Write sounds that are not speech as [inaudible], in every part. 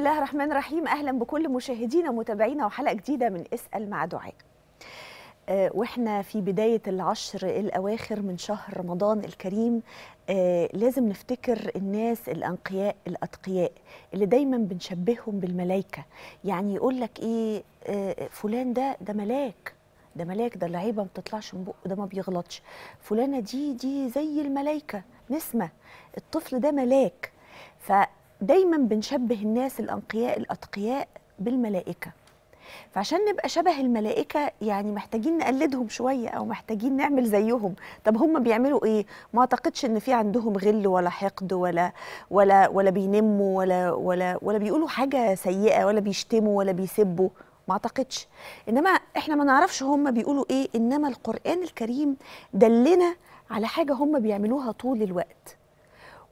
الله الرحمن الرحيم اهلا بكل مشاهدينا ومتابعينا وحلقه جديده من اسال مع دعاء آه، واحنا في بدايه العشر الاواخر من شهر رمضان الكريم آه، لازم نفتكر الناس الانقياء الاتقياء اللي دايما بنشبههم بالملائكه يعني يقول لك ايه آه، فلان ده ده ملاك ده ملاك ده اللعيبه ما بتطلعش من بقه ده ما بيغلطش فلانه دي دي زي الملائكه نسمه الطفل ده ملاك ف دايما بنشبه الناس الأنقياء الأتقياء بالملائكة فعشان نبقى شبه الملائكة يعني محتاجين نقلدهم شوية أو محتاجين نعمل زيهم طب هم بيعملوا إيه؟ ما أعتقدش إن في عندهم غل ولا حقد ولا ولا ولا بينموا ولا ولا ولا بيقولوا حاجة سيئة ولا بيشتموا ولا بيسبوا ما أعتقدش إنما إحنا ما نعرفش هم بيقولوا إيه إنما القرآن الكريم دلنا على حاجة هم بيعملوها طول الوقت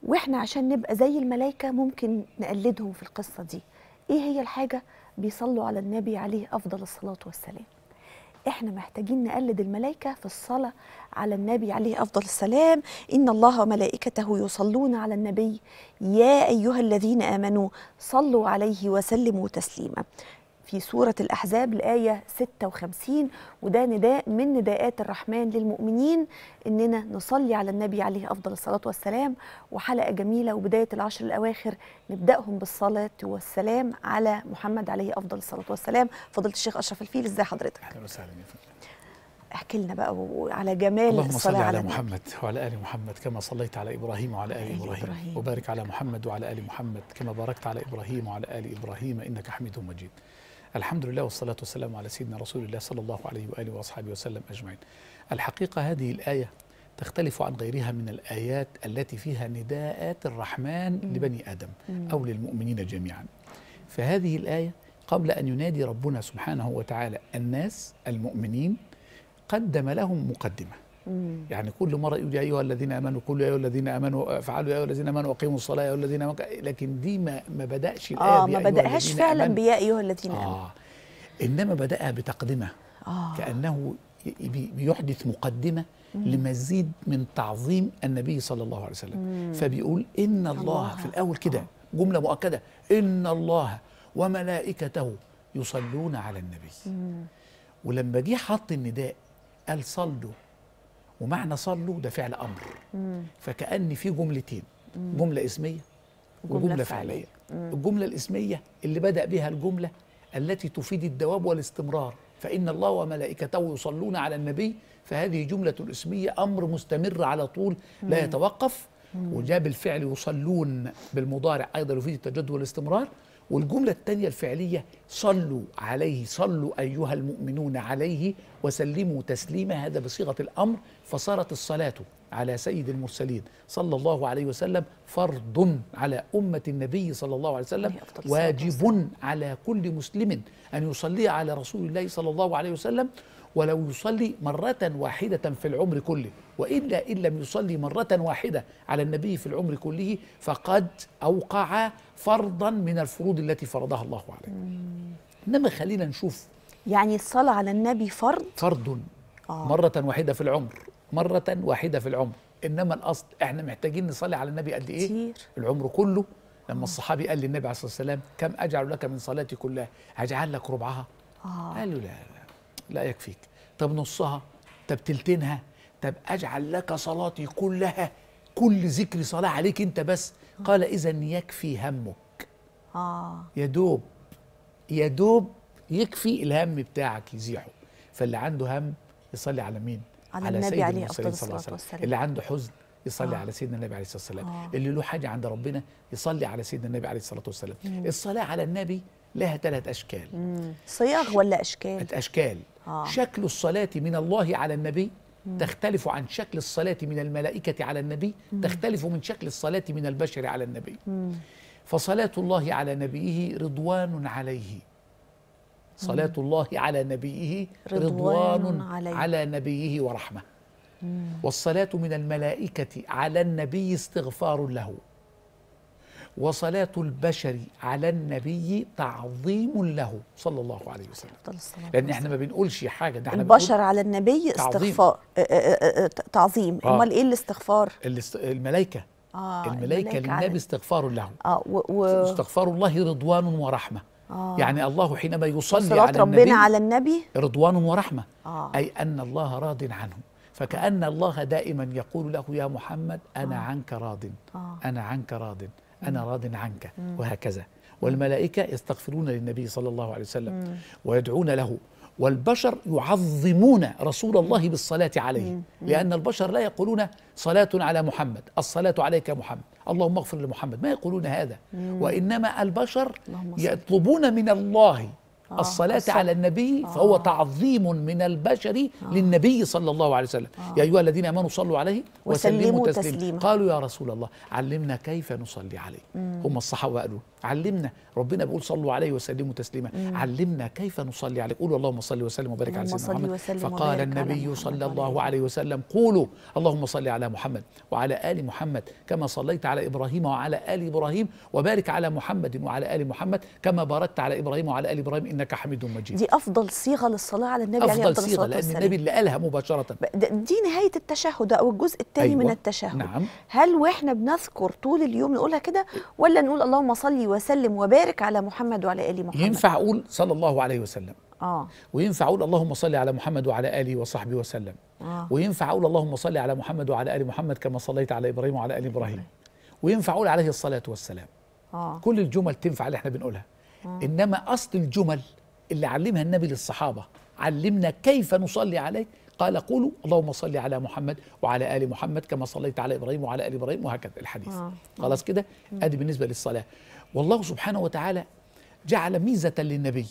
واحنا عشان نبقى زي الملائكه ممكن نقلدهم في القصه دي ايه هي الحاجه بيصلوا على النبي عليه افضل الصلاه والسلام احنا محتاجين نقلد الملائكه في الصلاه على النبي عليه افضل السلام ان الله وملائكته يصلون على النبي يا ايها الذين امنوا صلوا عليه وسلموا تسليما في سورة الأحزاب الآية 56 وده نداء من نداءات الرحمن للمؤمنين إننا نصلي على النبي عليه أفضل الصلاة والسلام وحلقة جميلة وبداية العشر الأواخر نبدأهم بالصلاة والسلام على محمد عليه أفضل الصلاة والسلام فضلت الشيخ أشرف الفيل إزاي حضرتك؟ أهلا وسهلا يا فندم احكي لنا بقى على جمال اللهم الصلاة صل على, على محمد وعلى آل محمد كما صليت على إبراهيم وعلى آل إبراهيم, إبراهيم وبارك على محمد وعلى آل محمد كما باركت على إبراهيم وعلى آل إبراهيم إنك حميد مجيد الحمد لله والصلاة والسلام على سيدنا رسول الله صلى الله عليه وآله وأصحابه وسلم أجمعين الحقيقة هذه الآية تختلف عن غيرها من الآيات التي فيها نداءات الرحمن م. لبني آدم م. أو للمؤمنين جميعا فهذه الآية قبل أن ينادي ربنا سبحانه وتعالى الناس المؤمنين قدم لهم مقدمة يعني كل مره يقول يا ايها الذين امنوا قولوا يا ايها الذين امنوا افعلوا يا ايها الذين امنوا اقيموا الصلاه يا ايها الذين امنوا لكن دي ما ما بداش الايه اه ما بداهاش فعلا بيا ايها الذين امنوا آه انما بداها بتقدمه آه كانه بيحدث مقدمه لمزيد من تعظيم النبي صلى الله عليه وسلم فبيقول ان الله, الله. في الاول كده آه. جمله مؤكده ان الله وملائكته يصلون على النبي مم. ولما جه حط النداء قال صلوا ومعنى صلوا ده فعل امر فكان في جملتين جمله اسميه وجمله, فعليه الجمله الاسميه اللي بدا بها الجمله التي تفيد الدواب والاستمرار فان الله وملائكته يصلون على النبي فهذه جمله اسميه امر مستمر على طول لا يتوقف وجاء بالفعل يصلون بالمضارع ايضا يفيد التجدد والاستمرار والجملة الثانية الفعلية صلوا عليه صلوا أيها المؤمنون عليه وسلموا تسليما هذا بصيغة الأمر فصارت الصلاة على سيد المرسلين صلى الله عليه وسلم فرض على أمة النبي صلى الله عليه وسلم واجب على كل مسلم أن يصلي على رسول الله صلى الله عليه وسلم ولو يصلي مرة واحدة في العمر كله وإلا إن لم يصلي مرة واحدة على النبي في العمر كله فقد أوقع فرضا من الفروض التي فرضها الله عليه إنما خلينا نشوف يعني الصلاة على النبي فرض؟ فرض آه. مرة واحدة في العمر مرة واحدة في العمر إنما الأصل إحنا محتاجين نصلي على النبي قد إيه؟ كتير. العمر كله لما آه. الصحابي قال للنبي عليه الصلاة والسلام كم أجعل لك من صلاتي كلها هجعل لك ربعها آه. قال له لا لا يكفيك طب نصها طب تلتينها طب اجعل لك صلاتي كلها كل ذكر صلاه عليك انت بس قال اذا يكفي همك اه يا دوب يا دوب يكفي الهم بتاعك يزيحه فاللي عنده هم يصلي على مين على, على النبي عليه الصلاه والسلام اللي عنده حزن يصلي آه. على سيدنا النبي عليه الصلاه والسلام آه. اللي له حاجه عند ربنا يصلي على سيدنا النبي عليه الصلاه والسلام الصلاه على النبي لها ثلاث أشكال صياغ ولا أشكال؟ أشكال آه. شكل الصلاة من الله على النبي مم. تختلف عن شكل الصلاة من الملائكة على النبي مم. تختلف من شكل الصلاة من البشر على النبي مم. فصلاة الله على نبيه رضوان عليه صلاة الله على نبيه رضوان, رضوان عليه. على نبيه ورحمة والصلاة من الملائكة على النبي استغفار له وصلاة البشر على النبي تعظيم له صلى الله عليه وسلم لأن احنا ما بنقولش حاجة ده احنا البشر على النبي استغفار آه، آه، آه، تعظيم أمال إيه الاستغفار؟ الملائكة آه الملائكة, للنبي استغفار له آه و... و... استغفار الله رضوان ورحمة آه يعني الله حينما يصلي على ربنا النبي على النبي رضوان ورحمة آه أي أن الله راض عنه فكأن الله دائما يقول له يا محمد أنا آه عنك راض آه أنا عنك راض أنا راض عنك وهكذا والملائكة يستغفرون للنبي صلى الله عليه وسلم ويدعون له والبشر يعظمون رسول الله بالصلاة عليه لأن البشر لا يقولون صلاة على محمد الصلاة عليك محمد اللهم اغفر لمحمد ما يقولون هذا وإنما البشر يطلبون من الله آه الصلاة الصلاة على النبي آه فهو تعظيم من البشر آه للنبي صلى الله عليه وسلم آه يا أيها الذين آمنوا صلوا عليه وسلموا تسليما تسليم. قالوا يا رسول الله علمنا كيف نصلي عليه مم. هم الصحابة قالوا علمنا ربنا بيقول صلوا عليه وسلموا تسليما علمنا كيف نصلي عليه قولوا اللهم صل وسلم وبارك على سيدنا محمد فقال النبي صلى الله عليه وسلم قولوا اللهم صل على محمد وعلى آل محمد كما صليت على إبراهيم وعلى آل إبراهيم وبارك على محمد وعلى آل محمد كما باركت على إبراهيم وعلى آل إبراهيم إنك حميد مجيد دي أفضل صيغة للصلاة على النبي أفضل عليه أفضل صيغة لأن النبي اللي قالها مباشرة دي نهاية التشهد أو الجزء الثاني أيوة. من التشهد نعم. هل وإحنا بنذكر طول اليوم نقولها كده ولا نقول اللهم صلي وسلم وبارك على محمد وعلى آل محمد ينفع أقول صلى الله عليه وسلم آه. وينفع اقول اللهم صل على محمد وعلى اله وصحبه وسلم آه. وينفع اقول اللهم صل على محمد وعلى ال محمد كما صليت على ابراهيم وعلى ال ابراهيم وينفع اقول عليه الصلاه والسلام آه. كل الجمل تنفع اللي احنا بنقولها إنما أصل الجمل اللي علمها النبي للصحابة علمنا كيف نصلي عليه قال قولوا اللهم صل على محمد وعلى ال محمد كما صليت على ابراهيم وعلى ال ابراهيم وهكذا الحديث آه. خلاص كده ادي بالنسبه للصلاه والله سبحانه وتعالى جعل ميزه للنبي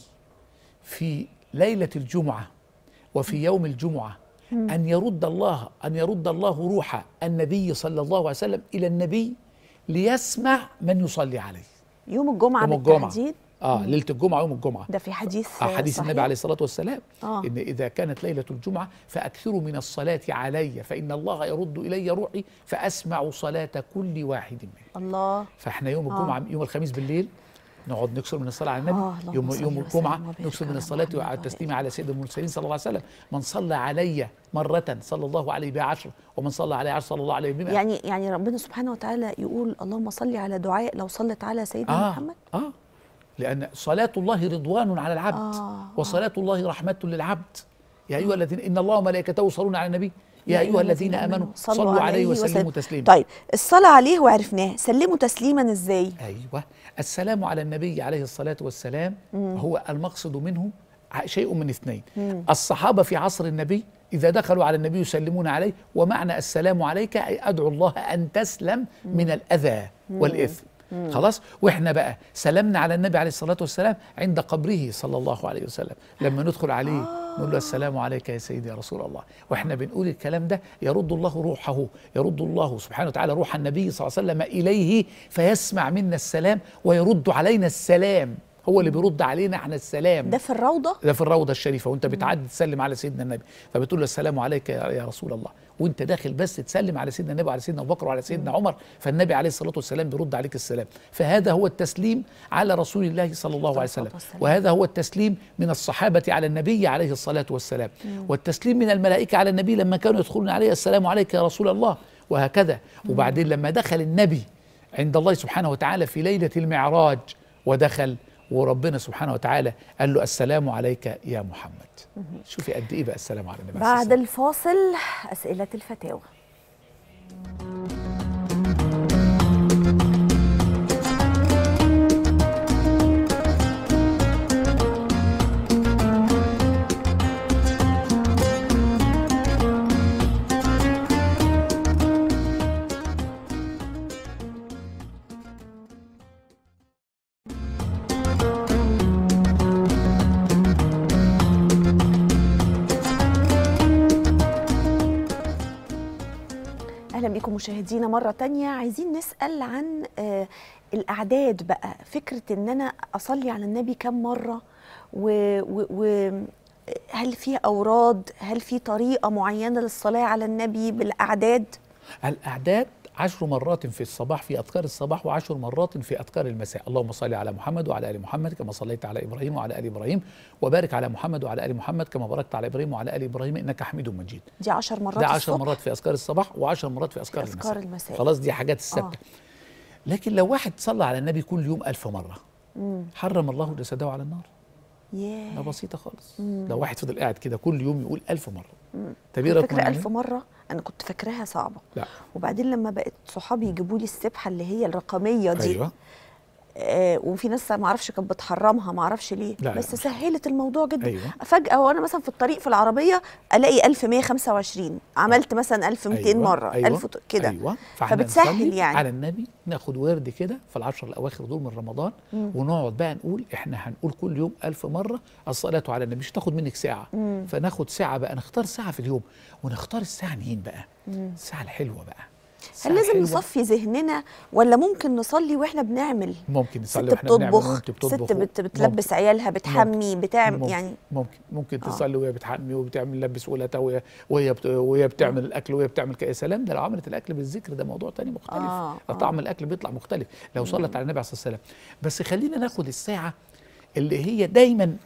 في ليله الجمعه وفي يوم الجمعه ان يرد الله ان يرد الله روح النبي صلى الله عليه وسلم الى النبي ليسمع من يصلي عليه يوم الجمعه يوم الجمعة. بالتحديد اه ليله الجمعه ويوم الجمعه ده في حديث آه حديث صحيح. النبي عليه الصلاه والسلام آه. ان اذا كانت ليله الجمعه فاكثروا من الصلاه علي فان الله يرد الي روحي فاسمع صلاه كل واحد منهم الله فاحنا يوم آه. الجمعه يوم الخميس بالليل نقعد نكسر من الصلاه على النبي آه يوم يوم الجمعه نكسر من الصلاه وعلى التسليم على سيد المرسلين صلى الله عليه وسلم من صلى علي مرة صلى الله عليه بها عشر ومن صلى عليه عشر صلى الله عليه بمئة يعني يعني ربنا سبحانه وتعالى يقول اللهم صل على دعاء لو صلت على سيدنا آه محمد اه لأن صلاة الله رضوان على العبد آه, آه. وصلاة الله رحمة للعبد يا أيها آه. الذين إن الله وملائكته يصلون على النبي يا أيها الذين آمنوا صلوا, عليه وسلموا تسليما طيب الصلاة عليه وعرفناه سلموا تسليما إزاي أيوة السلام على النبي عليه الصلاة والسلام مم. هو المقصد منه شيء من اثنين مم. الصحابة في عصر النبي إذا دخلوا على النبي يسلمون عليه ومعنى السلام عليك أي أدعو الله أن تسلم مم. من الأذى والإثم مم. خلاص واحنا بقى سلمنا على النبي عليه الصلاه والسلام عند قبره صلى الله عليه وسلم لما ندخل عليه آه. نقول له السلام عليك يا سيدي يا رسول الله واحنا بنقول الكلام ده يرد الله روحه يرد الله سبحانه وتعالى روح النبي صلى الله عليه وسلم اليه فيسمع منا السلام ويرد علينا السلام هو اللي بيرد علينا احنا السلام ده في الروضه ده في الروضه الشريفه وانت بتعدي تسلم على سيدنا النبي فبتقول له السلام عليك يا رسول الله وانت داخل بس تسلم على سيدنا النبي وعلى سيدنا ابو بكر وعلى سيدنا عمر فالنبي عليه الصلاه والسلام بيرد عليك السلام فهذا هو التسليم على رسول الله صلى الله عليه وسلم وهذا هو التسليم من الصحابه على النبي عليه الصلاه والسلام والتسليم من الملائكه على النبي لما كانوا يدخلون عليه السلام عليك يا رسول الله وهكذا وبعدين لما دخل النبي عند الله سبحانه وتعالى في ليله المعراج ودخل وربنا سبحانه وتعالى قال له السلام عليك يا محمد شوفي قد ايه بقى السلام على النبي بعد الفاصل اسئله الفتاوى مشاهدينا مرة تانية عايزين نسأل عن آه، الأعداد بقى فكرة إن أنا أصلي على النبي كم مرة و, و, و هل في أوراد هل في طريقة معينة للصلاة على النبي بالأعداد؟ الأعداد عشر مرات في الصباح في أذكار الصباح وعشر مرات في أذكار المساء اللهم صل على محمد وعلى آل محمد كما صليت على إبراهيم وعلى آل إبراهيم وبارك على محمد وعلى آل محمد كما باركت على إبراهيم وعلى آل إبراهيم إنك حميد مجيد دي عشر مرات دي عشر مرات في أذكار الصباح وعشر مرات في أذكار, في أذكار المساء. المساء خلاص دي حاجات السبت آه. لكن لو واحد صلى على النبي كل يوم ألف مرة مم. حرم الله جسده على النار yeah. ده بسيطه خالص مم. لو واحد فضل قاعد كده كل يوم يقول ألف مره مم. طب ايه فكره 1000 مره انا كنت فاكراها صعبه لا. وبعدين لما بقت صحابي يجيبوا لي السبحه اللي هي الرقميه دي أيوة. آه، وفي ناس ما اعرفش كانت بتحرمها ما اعرفش ليه لا بس لا. سهلت الموضوع جدا أيوة. فجاه وانا مثلا في الطريق في العربيه الاقي 1125 عملت مثلا 1200 أيوة. مره أيوة. 1000 كده أيوة. فبتسهل يعني على النبي ناخد ورد كده في العشر الاواخر دول من رمضان مم. ونقعد بقى نقول احنا هنقول كل يوم 1000 مره الصلاه على النبي مش تاخد منك ساعه مم. فناخد ساعه بقى نختار ساعه في اليوم ونختار الساعه منين بقى مم. الساعه الحلوه بقى هل لازم نصفي ذهننا ولا ممكن نصلي واحنا بنعمل ممكن نصلي واحنا بنعمل ست بتطبخ ست بتلبس ممكن. عيالها بتحمي بتعمل ممكن. يعني ممكن ممكن آه. تصلي وهي بتحمي وبتعمل لبس ولادها وهي وهي وهي بتعمل آه. الاكل وهي بتعمل يا سلام ده لو عملت الاكل بالذكر ده موضوع تاني مختلف آه. آه. طعم الاكل بيطلع مختلف لو صلت على النبي عليه الصلاه والسلام بس خلينا ناخد الساعه اللي هي دايما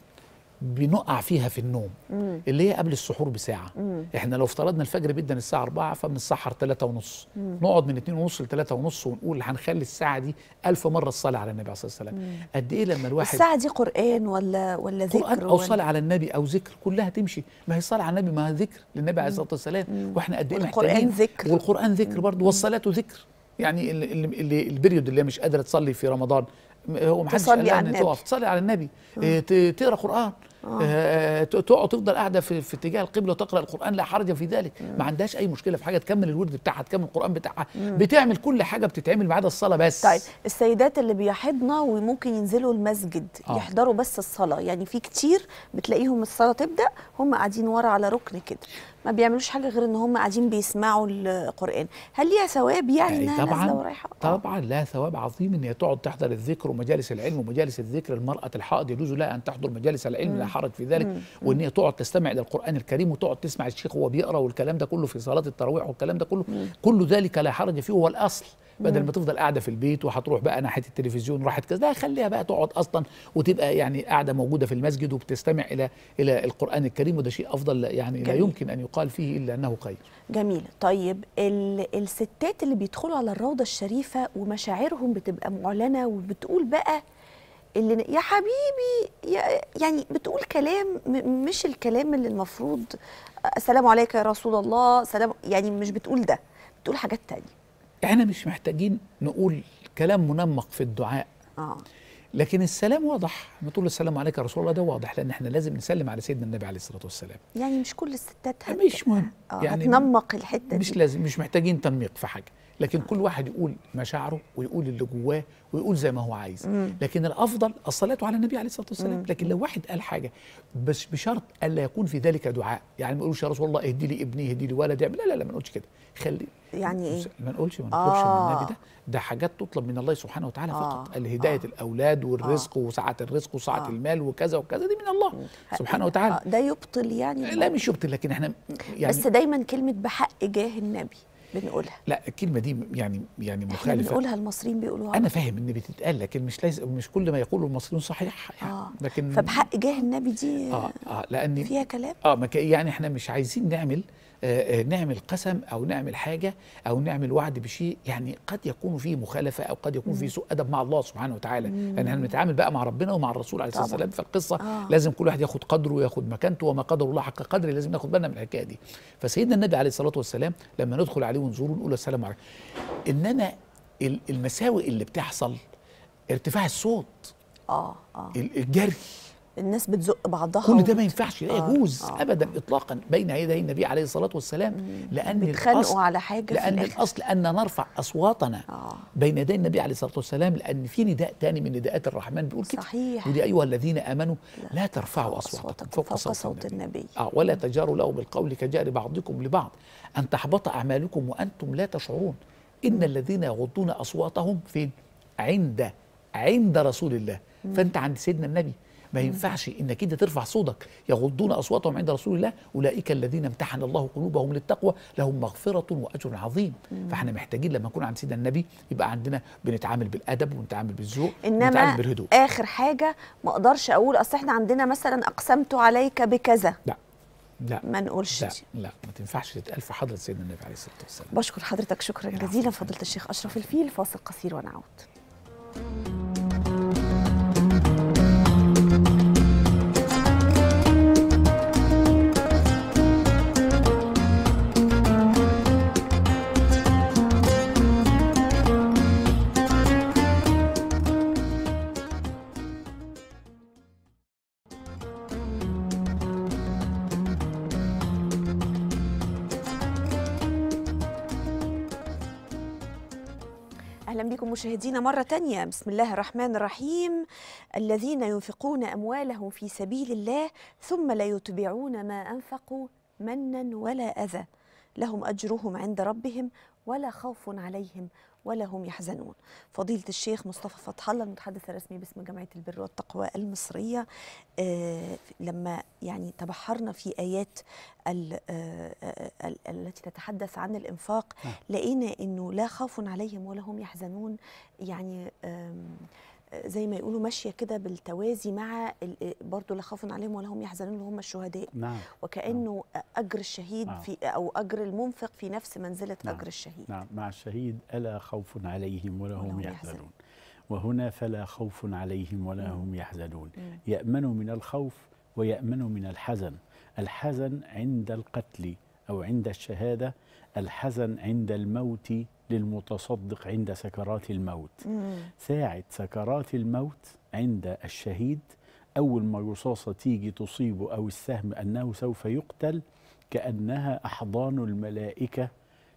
بنقع فيها في النوم مم. اللي هي قبل السحور بساعه مم. احنا لو افترضنا الفجر بدا الساعه 4 فبنسحر 3 ونص مم. نقعد من 2 ونص ل 3 ونص ونقول هنخلي الساعه دي ألف مره الصلاه على النبي عليه الصلاه والسلام قد ايه لما الواحد الساعه دي قران ولا ولا ذكر قرآن او صلاه على النبي او ذكر كلها تمشي ما هي صلاه على النبي ما هي ذكر للنبي عليه الصلاه والسلام واحنا قد ايه محتاجين ذكر والقران ذكر برضه والصلاه ذكر يعني اللي البريود اللي هي مش قادره تصلي في رمضان هو محدش قال ان تقف تصلي على النبي آه، تقرا قران آه, آه،, آه، تقعد تفضل قاعده في, في اتجاه القبله وتقرا القران لا حرج في ذلك ما عندهاش اي مشكله في حاجه تكمل الورد بتاعها تكمل القران بتاعها بتعمل كل حاجه بتتعمل ما عدا الصلاه بس طيب السيدات اللي بيحضنا وممكن ينزلوا المسجد آه. يحضروا بس الصلاه يعني في كتير بتلاقيهم الصلاه تبدا هم قاعدين ورا على ركن كده ما بيعملوش حاجه غير ان هم قاعدين بيسمعوا القران هل ليها ثواب يعني, يعني انها طبعا آه. طبعا لها ثواب عظيم ان هي تقعد تحضر الذكر ومجالس العلم ومجالس الذكر المراه الحائض يجوز لها ان تحضر مجالس العلم حرج في ذلك وان هي تقعد تستمع الى القران الكريم وتقعد تسمع الشيخ وهو بيقرا والكلام ده كله في صلاه التراويح والكلام ده كله كل ذلك لا حرج فيه هو الاصل بدل ما تفضل قاعده في البيت وهتروح بقى ناحيه التلفزيون راحت كذا لا خليها بقى تقعد اصلا وتبقى يعني قاعده موجوده في المسجد وبتستمع الى الى القران الكريم وده شيء افضل يعني جميل. لا يمكن ان يقال فيه الا انه خير. جميل طيب الستات اللي بيدخلوا على الروضه الشريفه ومشاعرهم بتبقى معلنه وبتقول بقى اللي يا حبيبي يعني بتقول كلام مش الكلام اللي المفروض آه، السلام عليك يا رسول الله سلام يعني مش بتقول ده بتقول حاجات تانية يعني احنا مش محتاجين نقول كلام منمق في الدعاء آه. لكن السلام واضح لما تقول السلام عليك يا رسول الله ده واضح لان احنا لازم نسلم على سيدنا النبي عليه الصلاه والسلام يعني مش كل الستات هت... مش مهم آه، يعني هتنمق الحته مش دي. لازم مش محتاجين تنميق في حاجه لكن آه. كل واحد يقول مشاعره ويقول اللي جواه ويقول زي ما هو عايز مم. لكن الافضل الصلاه على النبي عليه الصلاه والسلام مم. لكن لو واحد قال حاجه بس بشرط الا يكون في ذلك دعاء يعني ما يقولوش يا رسول الله اهدي لي ابني اهدي لي ولدي لا لا لا ما نقولش كده خلي يعني ايه؟ ما نقولش ما نقولش آه. من النبي ده آه. ده حاجات تطلب من الله سبحانه وتعالى آه. فقط الهدايه آه. الاولاد والرزق آه. وسعه الرزق وسعه آه. المال وكذا وكذا دي من الله سبحانه وتعالى آه. ده يبطل يعني لا مش يبطل لكن احنا يعني بس دايما كلمه بحق جاه النبي بنقولها لا الكلمه دي يعني يعني مخالفه احنا بنقولها المصريين بيقولوها انا فاهم ان بتتقال لكن مش لازم مش كل ما يقوله المصريون صحيح يعني آه لكن فبحق جاه النبي دي اه اه لان فيها كلام اه يعني احنا مش عايزين نعمل آه، آه، نعمل قسم او نعمل حاجه او نعمل وعد بشيء يعني قد يكون فيه مخالفه او قد يكون فيه سوء ادب مع الله سبحانه وتعالى لان يعني احنا بنتعامل بقى مع ربنا ومع الرسول عليه الصلاه والسلام فالقصه آه. لازم كل واحد ياخد قدره وياخد مكانته وما قدر الله حق قدره لازم ناخد بالنا من الحكايه دي فسيدنا النبي عليه الصلاه والسلام لما ندخل عليه ونزوره نقول السلام عليكم انما المساوئ اللي بتحصل ارتفاع الصوت اه اه الجري الناس بتزق بعضها كل ده ما ينفعش لا آه. يجوز آه. آه. ابدا اطلاقا بين يدي النبي عليه الصلاه والسلام لان بيتخانقوا على حاجه لان في الاصل ان نرفع اصواتنا آه. بين يدي النبي عليه الصلاه والسلام لان في نداء تاني من نداءات الرحمن بيقول كده صحيح يا ايها الذين امنوا لا, لا ترفعوا اصواتكم فوق, فوق صوت, صوت النبي, النبي. اه ولا تجاروا له بالقول كجار بعضكم لبعض ان تحبط اعمالكم وانتم لا تشعرون ان الذين يغضون اصواتهم فين عند عند رسول الله فانت عند سيدنا النبي ما ينفعش انك انت ترفع صوتك يغضون اصواتهم عند رسول الله اولئك الذين امتحن الله قلوبهم للتقوى لهم مغفره واجر عظيم فاحنا محتاجين لما نكون عند سيدنا النبي يبقى عندنا بنتعامل بالادب ونتعامل بالذوق ونتعامل بالهدوء اخر حاجه ما اقدرش اقول اصل احنا عندنا مثلا اقسمت عليك بكذا لا لا ما نقولش لا لا ما تنفعش تتقال في حضره سيدنا النبي عليه الصلاه والسلام بشكر حضرتك شكرا جزيلا فضيله الشيخ اشرف الفيل فاصل قصير ونعود مشاهدينا مرة تانية بسم الله الرحمن الرحيم الذين ينفقون أموالهم في سبيل الله ثم لا يتبعون ما أنفقوا منا ولا أذى لهم أجرهم عند ربهم ولا خوف عليهم ولا هم يحزنون فضيلة الشيخ مصطفى فتح الله المتحدث الرسمي باسم جمعية البر والتقوى المصرية آه، لما يعني تبحرنا في آيات آه، آه، التي تتحدث عن الإنفاق نعم. لقينا أنه لا خوف عليهم ولا هم يحزنون يعني زي ما يقولوا ماشيه كده بالتوازي مع إيه، برضه لا خوف عليهم ولا هم يحزنون هم الشهداء نعم. وكانه نعم. اجر الشهيد نعم. في او اجر المنفق في نفس منزله نعم. اجر الشهيد نعم مع الشهيد الا خوف عليهم ولا هم يحزنون وهنا فلا خوف عليهم ولا هم يحزنون يامن يامنوا من الخوف ويامنوا من الحزن الحزن عند القتل أو عند الشهادة الحزن عند الموت للمتصدق عند سكرات الموت مم. ساعة سكرات الموت عند الشهيد أول ما رصاصة تيجي تصيبه أو السهم أنه سوف يقتل كأنها أحضان الملائكة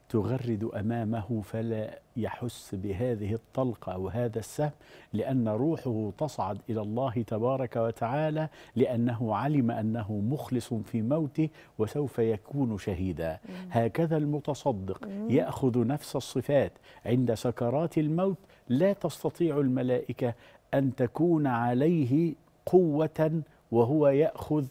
تغرد امامه فلا يحس بهذه الطلقه وهذا السهم لان روحه تصعد الى الله تبارك وتعالى لانه علم انه مخلص في موته وسوف يكون شهيدا هكذا المتصدق ياخذ نفس الصفات عند سكرات الموت لا تستطيع الملائكه ان تكون عليه قوه وهو ياخذ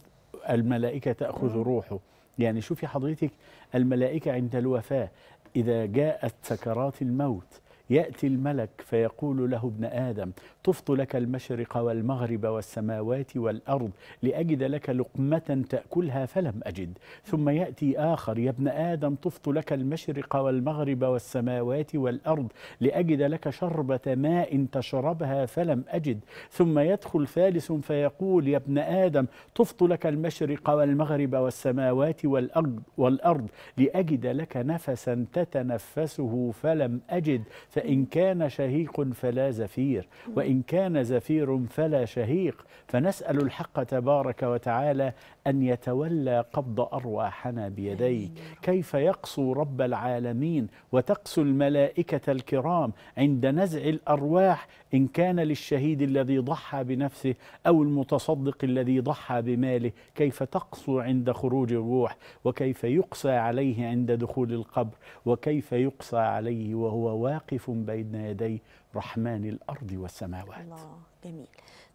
الملائكه تاخذ روحه يعني شوفي حضرتك الملائكة عند الوفاة إذا جاءت سكرات الموت يأتي الملك فيقول له ابن آدم طفت لك المشرق والمغرب والسماوات والأرض لأجد لك لقمة تأكلها فلم أجد ثم يأتي آخر يا ابن آدم طفت لك المشرق والمغرب والسماوات والأرض لأجد لك شربة ماء تشربها فلم أجد ثم يدخل ثالث فيقول يا ابن آدم طفت لك المشرق والمغرب والسماوات والأرض, والأرض لأجد لك نفسا تتنفسه فلم أجد فإن كان شهيق فلا زفير وإن كان زفير فلا شهيق فنسأل الحق تبارك وتعالى أن يتولى قبض أرواحنا بيديك كيف يقصو رب العالمين وتقسو الملائكة الكرام عند نزع الأرواح إن كان للشهيد الذي ضحى بنفسه أو المتصدق الذي ضحى بماله كيف تقسو عند خروج الروح وكيف يقسى عليه عند دخول القبر وكيف يقسى عليه وهو واقف واقف بين يدي رحمن الارض والسماوات الله جميل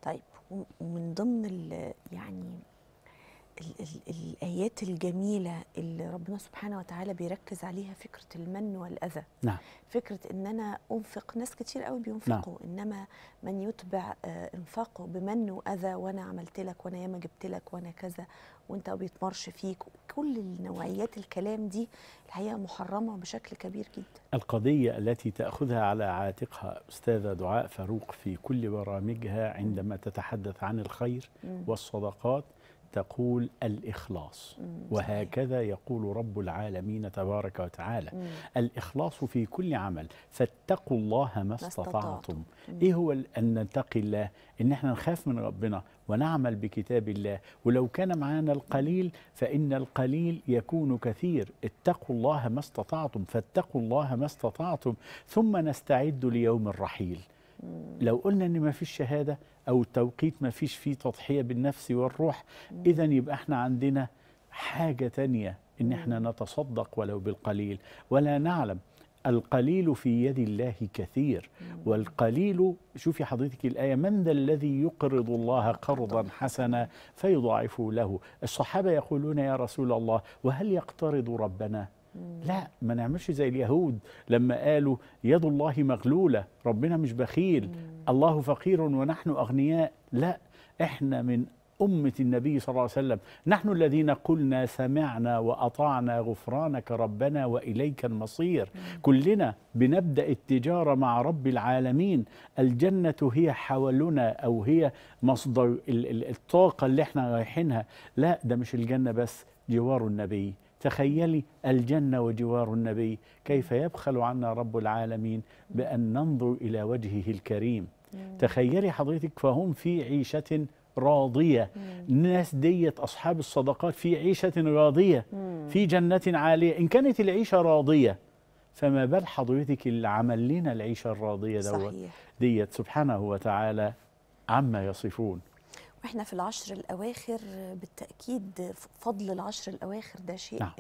طيب ومن ضمن يعني الـ الـ الآيات الجميلة اللي ربنا سبحانه وتعالى بيركز عليها فكرة المن والأذى نعم. فكرة أن أنا أنفق ناس كتير قوي بينفقوا نعم. إنما من يتبع آه، إنفاقه بمن وأذى وأنا عملت لك وأنا ياما جبت لك وأنا كذا وأنت ما بيتمرش فيك كل النوعيات الكلام دي الحقيقة محرمة بشكل كبير جدا القضية التي تأخذها على عاتقها أستاذة دعاء فاروق في كل برامجها عندما تتحدث عن الخير والصدقات تقول الإخلاص وهكذا يقول رب العالمين تبارك وتعالى الإخلاص في كل عمل فاتقوا الله ما استطعتم إيه هو أن نتقي الله إن احنا نخاف من ربنا ونعمل بكتاب الله ولو كان معانا القليل فإن القليل يكون كثير اتقوا الله ما استطعتم فاتقوا الله ما استطعتم ثم نستعد ليوم الرحيل لو قلنا ان ما فيش شهاده او التوقيت ما فيش فيه تضحيه بالنفس والروح اذا يبقى احنا عندنا حاجه تانية ان احنا نتصدق ولو بالقليل ولا نعلم القليل في يد الله كثير والقليل شوفي حضرتك الآية من ذا الذي يقرض الله قرضا حسنا فيضاعفه له الصحابة يقولون يا رسول الله وهل يقترض ربنا لا ما نعملش زي اليهود لما قالوا يد الله مغلولة ربنا مش بخيل الله فقير ونحن أغنياء لا احنا من أمة النبي صلى الله عليه وسلم نحن الذين قلنا سمعنا وأطعنا غفرانك ربنا وإليك المصير كلنا بنبدأ التجارة مع رب العالمين الجنة هي حولنا أو هي مصدر الطاقة اللي احنا رايحينها لا ده مش الجنة بس جوار النبي تخيلي الجنة وجوار النبي كيف يبخل عنا رب العالمين بأن ننظر إلى وجهه الكريم تخيلي حضرتك فهم في عيشة راضية الناس ديت أصحاب الصدقات في عيشة راضية في جنة عالية إن كانت العيشة راضية فما بال حضرتك اللي عمل لنا العيشة الراضية دوت ديت سبحانه وتعالى عما يصفون واحنا في العشر الاواخر بالتاكيد فضل العشر الاواخر ده شيء نعم.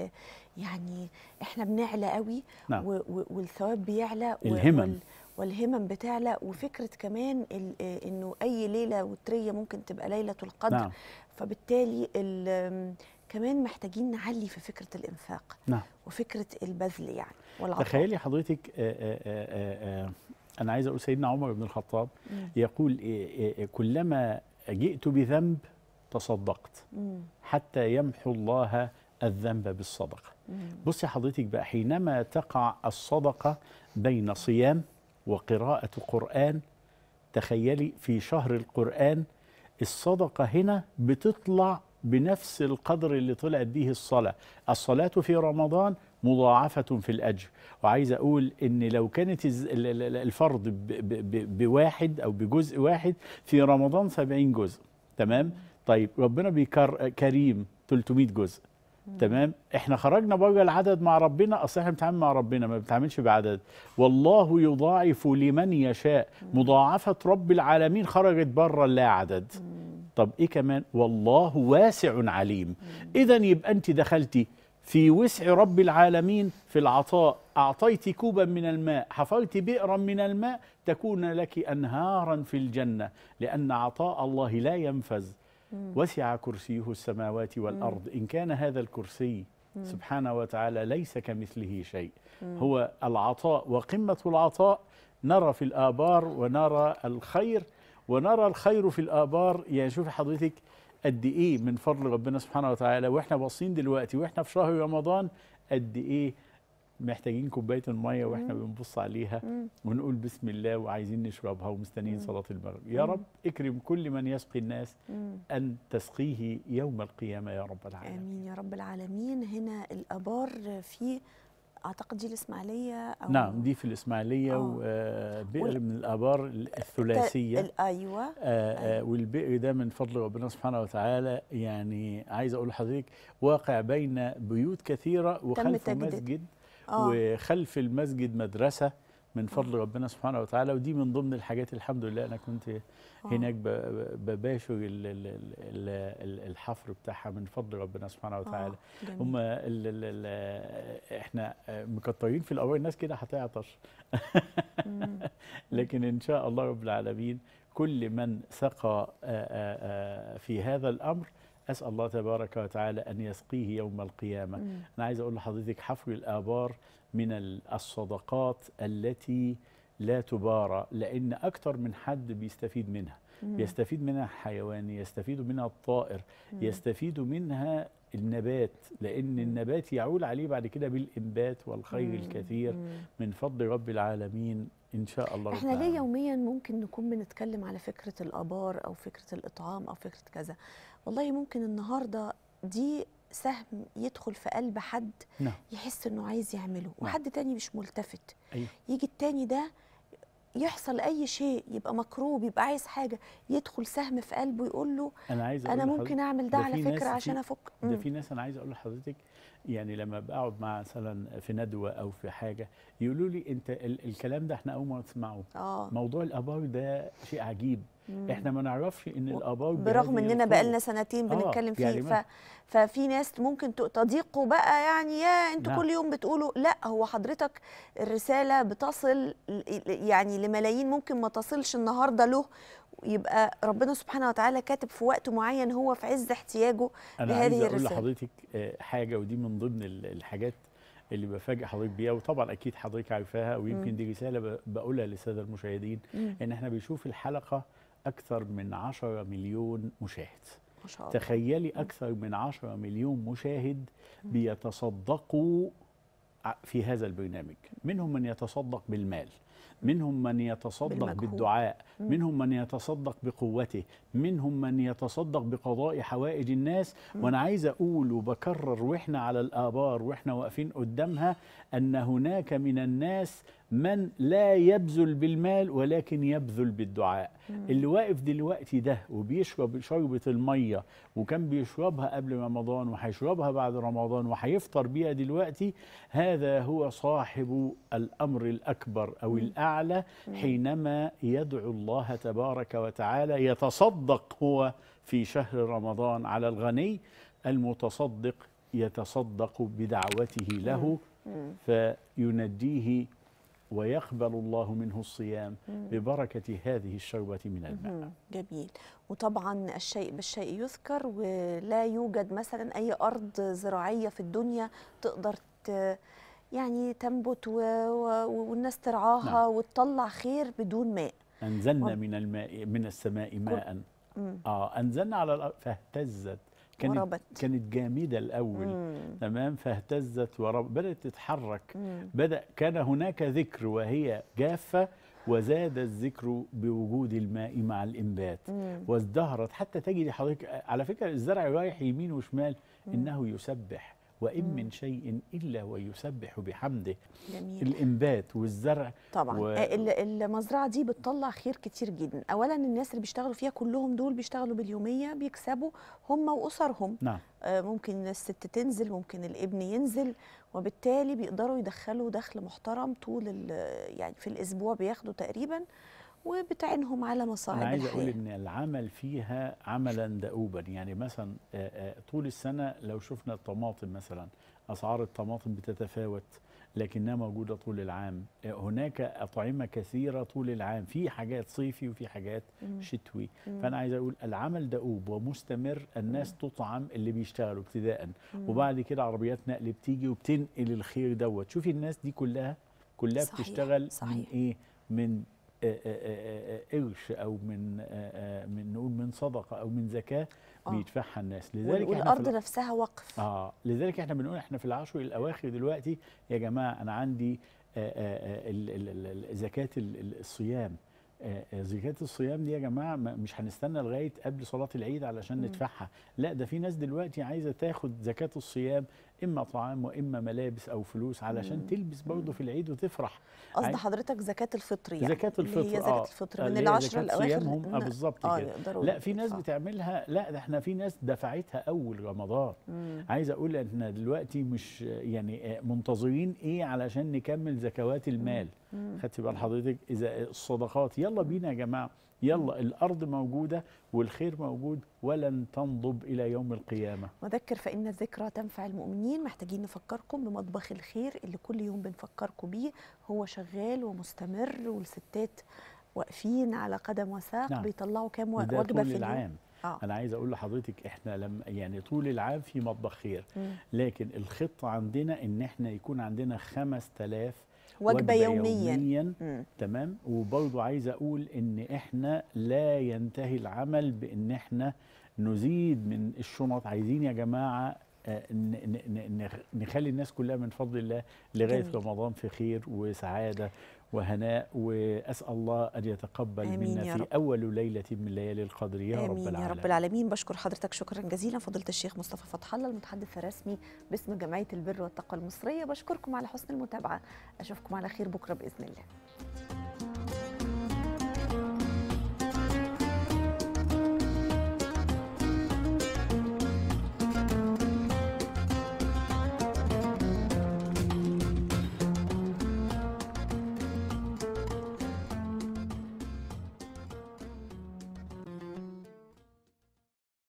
يعني احنا بنعلى قوي نعم. والثواب بيعلى الهمم والهمم بتعلى وفكره كمان انه اي ليله وتريه ممكن تبقى ليله القدر نعم. فبالتالي كمان محتاجين نعلي في فكره الانفاق نعم. وفكره البذل يعني والعطاء تخيلي حضرتك آآ آه، آآ آه، آآ آه، انا عايز اقول سيدنا عمر بن الخطاب مم. يقول إيه، إيه، إيه، كلما جئت بذنب تصدقت حتى يمحو الله الذنب بالصدقة بصي حضرتك بقى حينما تقع الصدقة بين صيام وقراءة قرآن تخيلي في شهر القرآن الصدقة هنا بتطلع بنفس القدر اللي طلعت به الصلاة الصلاة في رمضان مضاعفة في الأجر وعايز أقول إن لو كانت الفرض بواحد أو بجزء واحد في رمضان 70 جزء تمام طيب ربنا بيكر كريم 300 جزء تمام احنا خرجنا بره العدد مع ربنا اصل احنا بنتعامل مع ربنا ما بنتعاملش بعدد والله يضاعف لمن يشاء مضاعفه رب العالمين خرجت بره اللا عدد طب ايه كمان والله واسع عليم اذا يبقى انت دخلتي في وسع رب العالمين في العطاء أعطيت كوبا من الماء حفرت بئرا من الماء تكون لك أنهارا في الجنة لأن عطاء الله لا ينفذ وسع كرسيه السماوات والأرض إن كان هذا الكرسي سبحانه وتعالى ليس كمثله شيء هو العطاء وقمة العطاء نرى في الآبار ونرى الخير ونرى الخير في الآبار يعني شوف حضرتك قد ايه من فضل ربنا سبحانه وتعالى واحنا باصين دلوقتي واحنا في شهر رمضان قد ايه محتاجين كوبايه الميه واحنا بنبص عليها ونقول بسم الله وعايزين نشربها ومستنيين صلاه المغرب يا رب اكرم كل من يسقي الناس ان تسقيه يوم القيامه يا رب العالمين امين يا رب العالمين هنا الابار في اعتقد دي الاسماعيليه أو نعم دي في الاسماعيليه آه. وبئر آه، من الابار الثلاثيه أيوة. آه، ايوه والبئر ده من فضل ربنا سبحانه وتعالى يعني عايز اقول لحضرتك واقع بين بيوت كثيره وخلف مسجد وخلف المسجد مدرسه من فضل ربنا سبحانه وتعالى ودي من ضمن الحاجات الحمد لله انا كنت آه. هناك بباشر الحفر بتاعها من فضل ربنا سبحانه آه، وتعالى هم احنا مكترين في الاوائل الناس كده هتعطش [laughs] لكن ان شاء الله رب العالمين كل من ثقى آه، في هذا الامر اسال الله تبارك وتعالى ان يسقيه يوم القيامه مم. انا عايز اقول لحضرتك حفر الابار من الصدقات التي لا تبارى لأن أكثر من حد بيستفيد منها مم. يستفيد منها الحيوان يستفيد منها الطائر مم. يستفيد منها النبات لأن النبات يعول عليه بعد كده بالإنبات والخير مم. الكثير مم. من فضل رب العالمين إن شاء الله إحنا ليه يوميا ممكن نكون بنتكلم على فكرة الأبار أو فكرة الإطعام أو فكرة كذا والله ممكن النهاردة دي سهم يدخل في قلب حد نعم. يحس انه عايز يعمله نعم. وحد تاني مش ملتفت أيوه. يجي التاني ده يحصل اي شيء يبقى مكروب يبقى عايز حاجه يدخل سهم في قلبه يقول له انا عايز أقول انا ممكن اعمل ده, ده على فكره عشان افك ده في ناس انا عايز اقول لحضرتك يعني لما بقعد مع مثلا في ندوه او في حاجه يقولوا لي انت ال الكلام ده احنا اول مره نسمعه آه. موضوع الابار ده شيء عجيب احنا ما نعرفش ان الابار برغم اننا بقى لنا سنتين آه، بنتكلم آه يعني فيه ف... ففي ناس ممكن تضيقوا بقى يعني يا انتوا نعم. كل يوم بتقولوا لا هو حضرتك الرساله بتصل يعني لملايين ممكن ما تصلش النهارده له يبقى ربنا سبحانه وتعالى كاتب في وقت معين هو في عز احتياجه أنا لهذه الرساله انا عايز اقول لحضرتك آه، حاجه ودي من ضمن الحاجات اللي بفاجئ حضرتك بيها وطبعا اكيد حضرتك عارفاها ويمكن دي رساله بقولها للساده المشاهدين ان احنا بنشوف الحلقه أكثر من 10 مليون مشاهد ما شاء الله. تخيلي أكثر من 10 مليون مشاهد بيتصدقوا في هذا البرنامج منهم من يتصدق بالمال منهم من يتصدق بالدعاء منهم من يتصدق بقوته منهم من يتصدق بقضاء حوائج الناس وانا عايز اقول وبكرر واحنا على الابار واحنا واقفين قدامها ان هناك من الناس من لا يبذل بالمال ولكن يبذل بالدعاء مم. اللي واقف دلوقتي ده وبيشرب شربة المية وكان بيشربها قبل رمضان وهيشربها بعد رمضان وهيفطر بيها دلوقتي هذا هو صاحب الأمر الأكبر أو مم. الأعلى حينما يدعو الله تبارك وتعالى يتصدق هو في شهر رمضان على الغني المتصدق يتصدق بدعوته له مم. فينجيه ويقبل الله منه الصيام ببركة هذه الشربة من الماء جميل وطبعا الشيء بالشيء يذكر ولا يوجد مثلا أي أرض زراعية في الدنيا تقدر ت... يعني تنبت و... و... والناس ترعاها نعم. وتطلع خير بدون ماء أنزلنا و... من الماء من السماء ماء آه أنزلنا على الأرض فاهتزت كانت وربت. كانت جامده الاول مم. تمام فاهتزت وبدات تتحرك مم. بدا كان هناك ذكر وهي جافه وزاد الذكر بوجود الماء مع الانبات مم. وازدهرت حتى تجد حضرتك على فكره الزرع رايح يمين وشمال انه يسبح وإن من شيء إلا ويسبح بحمده جميل. الإنبات والزرع طبعا و... آه، المزرعة دي بتطلع خير كتير جدا أولا الناس اللي بيشتغلوا فيها كلهم دول بيشتغلوا باليومية بيكسبوا هم وأسرهم نعم. آه، ممكن الست تنزل ممكن الابن ينزل وبالتالي بيقدروا يدخلوا دخل محترم طول يعني في الأسبوع بياخدوا تقريبا وبتعينهم على مصاعب أنا عايز أقول إن العمل فيها عملا دؤوبا يعني مثلا طول السنة لو شفنا الطماطم مثلا أسعار الطماطم بتتفاوت لكنها موجودة طول العام هناك أطعمة كثيرة طول العام في حاجات صيفي وفي حاجات مم. شتوي مم. فأنا عايز أقول العمل دؤوب ومستمر الناس مم. تطعم اللي بيشتغلوا ابتداء وبعد كده عربيات نقل بتيجي وبتنقل الخير دوت شوفي الناس دي كلها كلها صحيح. بتشتغل صحيح. من إيه من آه، آه، آه، قرش او من من نقول من صدقه او من زكاه بيدفعها الناس لذلك والارض احنا نفسها وقف اه لذلك احنا بنقول احنا في العشر الاواخر دلوقتي يا جماعه انا عندي زكاه الصيام زكاة الصيام دي يا جماعة مش هنستنى لغاية قبل صلاة العيد علشان ندفعها لا ده في ناس دلوقتي عايزة تاخد زكاة الصيام اما طعام واما ملابس او فلوس علشان مم. تلبس برضه في العيد وتفرح قصد حضرتك زكاه الفطر يعني زكاه آه، الفطر اللي هي زكاه الفطر من العشر الاواخر اه بالظبط آه كده لا في ناس آه. بتعملها لا ده احنا في ناس دفعتها اول رمضان مم. عايز اقول احنا دلوقتي مش يعني آه، منتظرين ايه علشان نكمل زكوات المال خدتي بال حضرتك اذا الصدقات يلا بينا يا جماعه يلا الأرض موجودة والخير موجود ولن تنضب إلى يوم القيامة وذكر فإن الذكرى تنفع المؤمنين محتاجين نفكركم بمطبخ الخير اللي كل يوم بنفكركم بيه هو شغال ومستمر والستات واقفين على قدم وساق نعم. بيطلعوا كام وجبة في اليوم العام. آه. انا عايز اقول لحضرتك احنا لما يعني طول العام في مطبخ خير مم. لكن الخطه عندنا ان احنا يكون عندنا 5000 وجبه, وجبة يوميا, يومياً تمام وبرضه عايز اقول ان احنا لا ينتهي العمل بان احنا نزيد من الشنط عايزين يا جماعه آه، نخلي الناس كلها من فضل الله لغايه رمضان في خير وسعاده وهناء وأسأل الله أن يتقبل منا في رب. أول ليلة من ليالي القدر يا رب العالمين يا رب العالمين بشكر حضرتك شكرا جزيلا فضيلة الشيخ مصطفى فتح الله المتحدث الرسمي باسم جمعية البر والتقوى المصرية بشكركم على حسن المتابعة أشوفكم على خير بكرة بإذن الله